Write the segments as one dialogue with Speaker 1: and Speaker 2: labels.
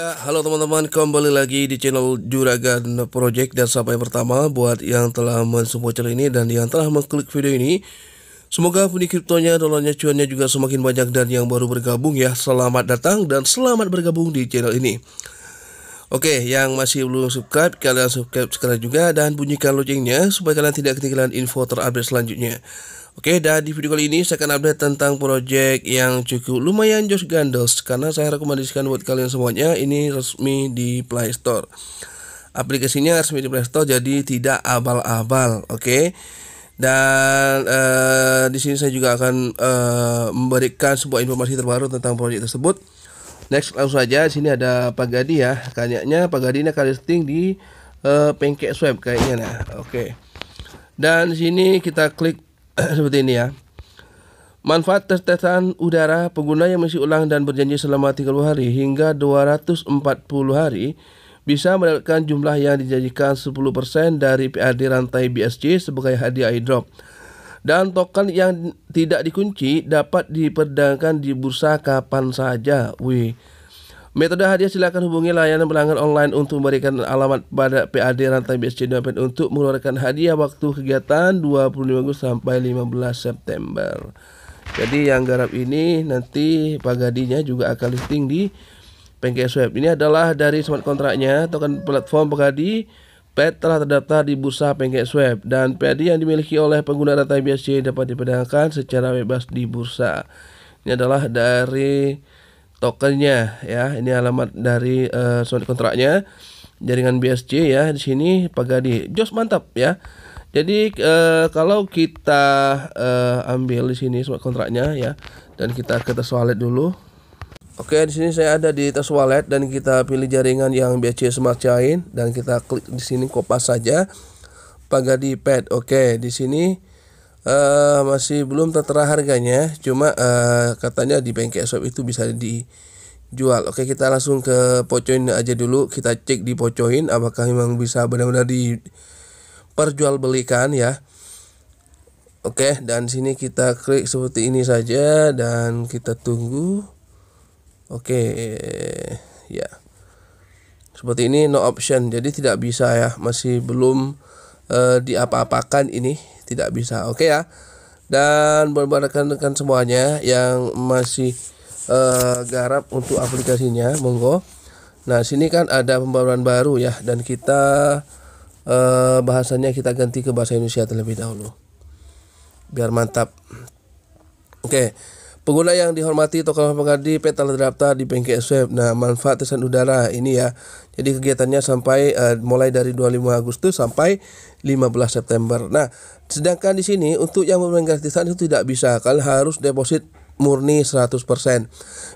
Speaker 1: Ya, halo teman-teman, kembali lagi di channel Juragan Project dan sampai pertama buat yang telah mensupport channel ini dan yang telah mengklik video ini. Semoga puni kriptonya, dolarnya, cuannya juga semakin banyak dan yang baru bergabung ya, selamat datang dan selamat bergabung di channel ini. Oke, yang masih belum subscribe, kalian subscribe sekarang juga dan bunyikan loncengnya supaya kalian tidak ketinggalan info terupdate selanjutnya. Oke, dan di video kali ini saya akan update tentang project yang cukup lumayan josh gandos karena saya rekomendasikan buat kalian semuanya ini resmi di Play Store. Aplikasinya resmi di Play Store jadi tidak abal-abal, oke. Dan uh, di sini saya juga akan uh, memberikan sebuah informasi terbaru tentang project tersebut. Next langsung saja di sini ada Pak Gadi ya. Kayaknya Pak Gadi ini akan listing di uh, Pancake Swab kayaknya nah. Oke. Dan di sini kita klik seperti ini ya. Manfaat tetesan udara pengguna yang mengisi ulang dan berjanji selama 30 hari hingga 240 hari bisa mendapatkan jumlah yang dijanjikan 10% dari PAD rantai BSC sebagai hadiah airdrop. Dan token yang tidak dikunci dapat diperdagangkan di bursa kapan saja. Wih, Metode hadiah silakan hubungi layanan pelanggan online untuk memberikan alamat pada PAD Rantai BSC Dompet untuk mengeluarkan hadiah waktu kegiatan 25 Agustus sampai 15 September. Jadi yang garap ini nanti pagadinya juga akan listing di pengkai Web. Ini adalah dari smart kontraknya token platform pagadi PET telah terdaftar di bursa pengkai Web dan PAD yang dimiliki oleh pengguna Rantai BSC dapat diperdagangkan secara bebas di bursa. Ini adalah dari tokennya ya. Ini alamat dari uh, eh, surat kontraknya jaringan BSC ya di sini Pagadi. Jos mantap ya. Jadi uh, kalau kita uh, ambil di sini surat kontraknya ya dan kita ke tes wallet dulu. Oke, di sini saya ada di tes wallet dan kita pilih jaringan yang BSC Smart Chain dan kita klik di sini kopas saja. Pagadi Pad. Oke, di sini uh, masih belum tertera harganya cuma uh, katanya di bengkel shop itu bisa dijual oke kita langsung ke pocoin aja dulu kita cek di pocoin apakah memang bisa benar-benar di diperjualbelikan ya oke dan sini kita klik seperti ini saja dan kita tunggu oke ya seperti ini no option jadi tidak bisa ya masih belum uh, diapa-apakan ini tidak bisa. Oke okay ya. Dan buat rekan-rekan semuanya yang masih uh, garap untuk aplikasinya, monggo. Nah, sini kan ada pembaruan baru ya dan kita uh, eh, bahasanya kita ganti ke bahasa Indonesia terlebih dahulu. Biar mantap. Oke. Okay. Pengguna yang dihormati Tokoh pengganti peta terdaftar di bengkel Web. Nah, manfaat tesan udara ini ya. Jadi kegiatannya sampai uh, mulai dari 25 Agustus sampai 15 September. Nah, sedangkan di sini untuk yang memegang gratisan itu tidak bisa. Kalian harus deposit murni 100%.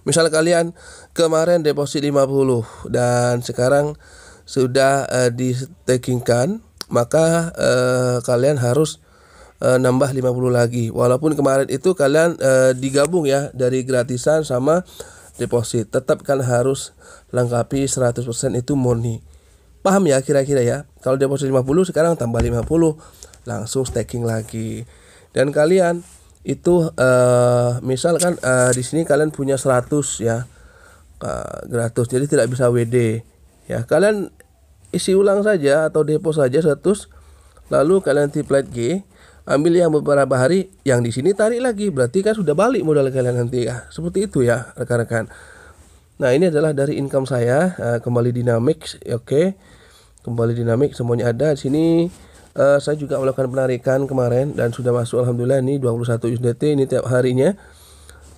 Speaker 1: Misal kalian kemarin deposit 50 dan sekarang sudah uh, eh, ditakingkan, maka uh, kalian harus uh, nambah 50 lagi. Walaupun kemarin itu kalian uh, digabung ya dari gratisan sama deposit, tetap kan harus lengkapi 100% itu murni. Paham ya kira-kira ya? Kalau deposit 50 sekarang tambah 50 langsung staking lagi. Dan kalian itu uh, misalkan uh, di sini kalian punya 100 ya. uh, gratis jadi tidak bisa WD ya. Kalian isi ulang saja atau depo saja 100 lalu kalian type G ambil yang beberapa hari yang di sini tarik lagi berarti kan sudah balik modal kalian nanti ya seperti itu ya rekan-rekan nah ini adalah dari income saya ah, kembali dinamik oke okay. kembali dinamik semuanya ada di sini uh, saya juga melakukan penarikan kemarin dan sudah masuk alhamdulillah ini 21 USDT ini tiap harinya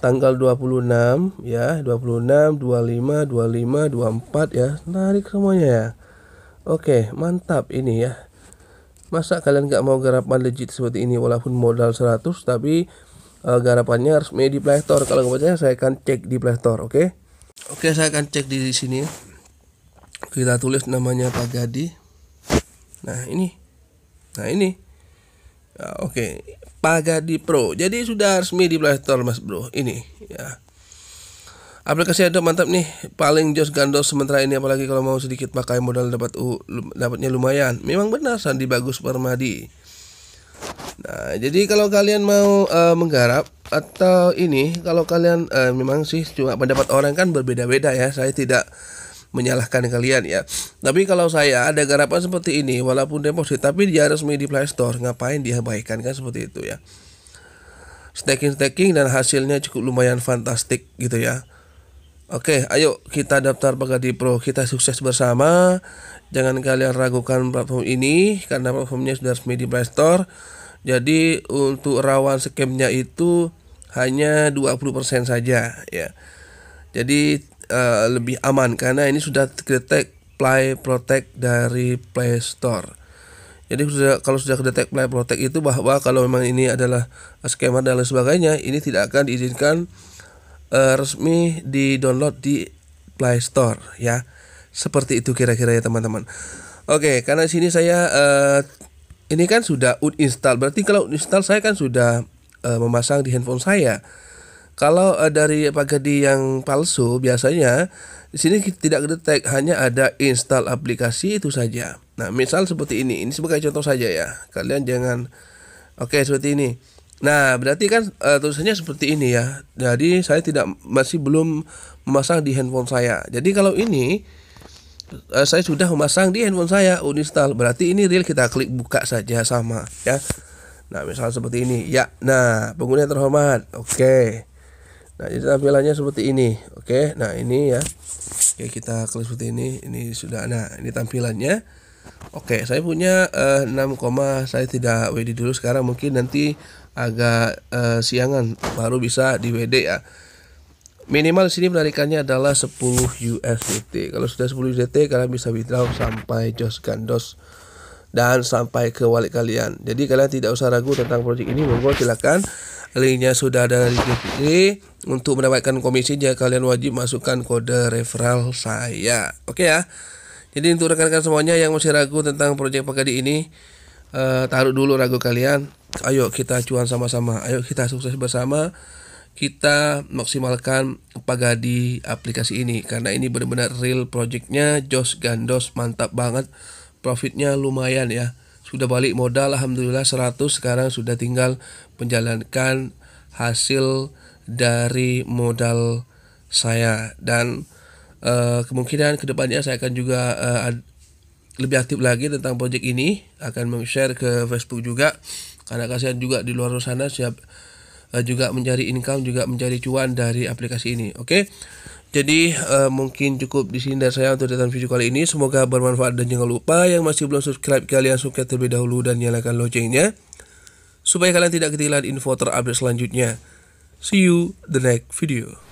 Speaker 1: tanggal 26 ya 26 25 25 24 ya narik semuanya ya oke mantap ini ya masa kalian nggak mau garapan legit seperti ini walaupun modal 100 tapi uh, garapannya resmi di Play kalau nggak percaya saya akan cek di Play oke okay? oke okay, saya akan cek di sini kita tulis namanya Pak Gadi nah ini nah ini nah, oke okay. Pak Gadi Pro jadi sudah resmi di Play mas bro ini ya aplikasi Adobe mantap nih paling jos gandos sementara ini apalagi kalau mau sedikit pakai modal dapat u dapatnya lumayan memang benar Sandi Bagus Permadi nah jadi kalau kalian mau uh, menggarap atau ini kalau kalian uh, memang sih cuma pendapat orang kan berbeda-beda ya saya tidak menyalahkan kalian ya tapi kalau saya ada garapan seperti ini walaupun deposit tapi dia resmi di Play Store ngapain dia baikkan kan seperti itu ya staking-staking dan hasilnya cukup lumayan fantastik gitu ya Oke, ayo kita daftar di Pro. Kita sukses bersama. Jangan kalian ragukan platform ini karena platformnya sudah resmi di Play Store. Jadi untuk rawan scamnya itu hanya 20% saja ya. Jadi uh, lebih aman karena ini sudah kedetek Play Protect dari Play Store. Jadi sudah kalau sudah kedetek Play Protect itu bahwa kalau memang ini adalah scammer dan lain sebagainya, ini tidak akan diizinkan uh, resmi di download di Play Store ya seperti itu kira-kira ya teman-teman oke okay, karena sini saya uh, ini kan sudah uninstall berarti kalau uninstall saya kan sudah uh, memasang di handphone saya kalau uh, dari pagadi yang palsu biasanya di sini tidak detek hanya ada install aplikasi itu saja nah misal seperti ini ini sebagai contoh saja ya kalian jangan oke okay, seperti ini Nah, berarti kan uh, tulisannya seperti ini ya. Jadi saya tidak masih belum memasang di handphone saya. Jadi kalau ini uh, saya sudah memasang di handphone saya uninstall. Berarti ini real kita klik buka saja sama ya. Nah, misalnya seperti ini. Ya. Nah, pengguna terhormat. Oke. Nah, jadi tampilannya seperti ini. Oke. Nah, ini ya. Oke, kita klik seperti ini. Ini sudah nah, ini tampilannya. Oke, okay, saya punya uh, eh, 6, saya tidak WD dulu sekarang mungkin nanti agak uh, siangan baru bisa di WD ya minimal sini penarikannya adalah 10 USDT kalau sudah 10 USDT kalian bisa withdraw sampai jos gandos dan sampai ke wallet kalian jadi kalian tidak usah ragu tentang project ini monggo silakan linknya sudah ada di deskripsi untuk mendapatkan komisi jika kalian wajib masukkan kode referral saya oke okay ya jadi untuk rekan-rekan semuanya yang masih ragu tentang project pagadi ini uh, taruh dulu ragu kalian. Ayo kita cuan sama-sama. Ayo kita sukses bersama. Kita maksimalkan pagadi aplikasi ini karena ini benar-benar real projectnya Jos Gandos mantap banget. Profitnya lumayan ya. Sudah balik modal alhamdulillah 100 sekarang sudah tinggal menjalankan hasil dari modal saya dan uh, kemungkinan kedepannya saya akan juga uh, lebih aktif lagi tentang project ini akan meng-share ke Facebook juga karena kasihan juga di luar sana siap uh, juga mencari income juga mencari cuan dari aplikasi ini oke okay? jadi uh, mungkin cukup di sini dari saya untuk datang video kali ini semoga bermanfaat dan jangan lupa yang masih belum subscribe kalian subscribe terlebih dahulu dan nyalakan loncengnya supaya kalian tidak ketinggalan info terupdate selanjutnya see you the next video